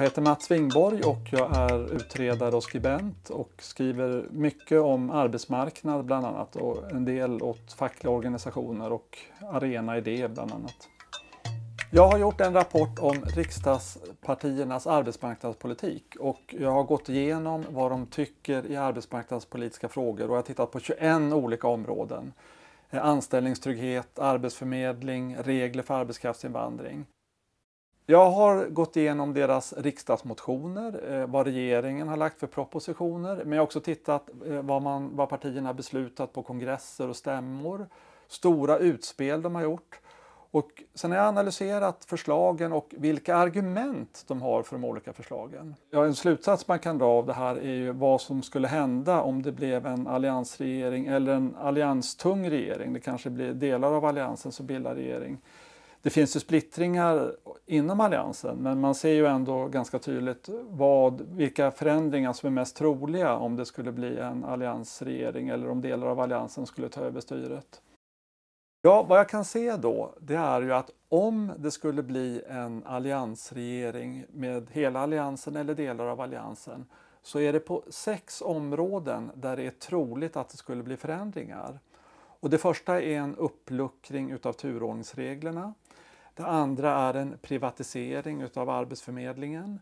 Jag heter Mats Wingborg och jag är utredare och skribent och skriver mycket om arbetsmarknad bland annat och en del åt fackliga organisationer och Arena Idé bland annat. Jag har gjort en rapport om riksdagspartiernas arbetsmarknadspolitik och jag har gått igenom vad de tycker i arbetsmarknadspolitiska frågor och jag har tittat på 21 olika områden. Eh, anställningstrygghet, arbetsförmedling, regler för arbetskraftsinvandring. Jag har gått igenom deras riksdagsmotioner, eh, vad regeringen har lagt för propositioner, men jag har också tittat eh, vad, man, vad partierna beslutat på kongresser och stämmor, stora utspel de har gjort. Och sen har jag analyserat förslagen och vilka argument de har för de olika förslagen. Ja, en slutsats man kan dra av det här är ju vad som skulle hända om det blev en alliansregering eller en allianstung regering. Det kanske blir delar av alliansen som bildar regering. Det finns ju splittringar inom Alliansen. Men man ser ju ändå ganska tydligt vad, vilka förändringar som är mest troliga om det skulle bli en alliansregering eller om delar av Alliansen skulle ta över styret. Ja, vad jag kan se då, det är ju att om det skulle bli en alliansregering med hela Alliansen eller delar av Alliansen så är det på sex områden där det är troligt att det skulle bli förändringar. Och det första är en uppluckring utav turordningsreglerna. Det andra är en privatisering av Arbetsförmedlingen.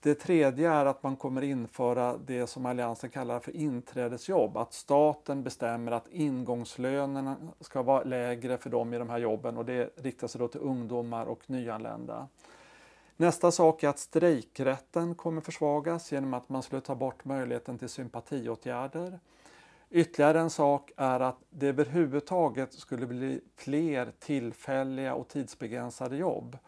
Det tredje är att man kommer införa det som Alliansen kallar för inträdesjobb. Att staten bestämmer att ingångslönerna ska vara lägre för dem i de här jobben och det riktar sig då till ungdomar och nyanlända. Nästa sak är att strejkrätten kommer försvagas genom att man skulle ta bort möjligheten till sympatiåtgärder. Ytterligare en sak är att det överhuvudtaget skulle bli fler tillfälliga och tidsbegränsade jobb.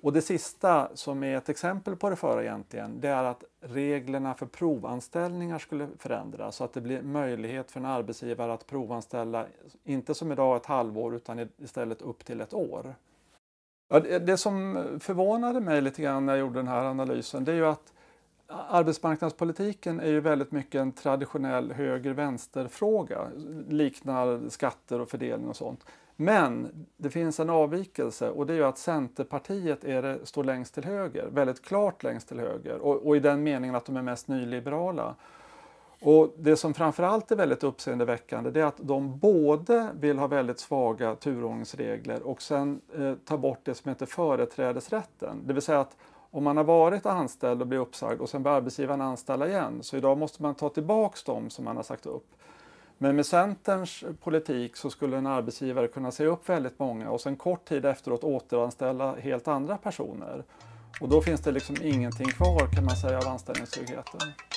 Och det sista, som är ett exempel på det förra egentligen, det är att reglerna för provanställningar skulle förändras så att det blir möjlighet för en arbetsgivare att provanställa, inte som idag ett halvår utan istället upp till ett år. Ja, det som förvånade mig lite grann när jag gjorde den här analysen det är ju att arbetsmarknadspolitiken är ju väldigt mycket en traditionell höger-vänster-fråga, liknar skatter och fördelning och sånt. Men det finns en avvikelse och det är ju att Centerpartiet är det, står längst till höger, väldigt klart längst till höger och, och i den meningen att de är mest nyliberala. Och det som framförallt är väldigt uppseendeväckande det är att de både vill ha väldigt svaga turordningsregler och sen eh, ta bort det som heter företrädesrätten. Det vill säga att om man har varit anställd och blir uppsagd och sen börjar arbetsgivaren anställa igen. Så idag måste man ta tillbaka dem som man har sagt upp. Men med Centerns politik så skulle en arbetsgivare kunna säga upp väldigt många och sen kort tid efteråt återanställa helt andra personer. Och då finns det liksom ingenting kvar kan man säga av anställningstryggheten.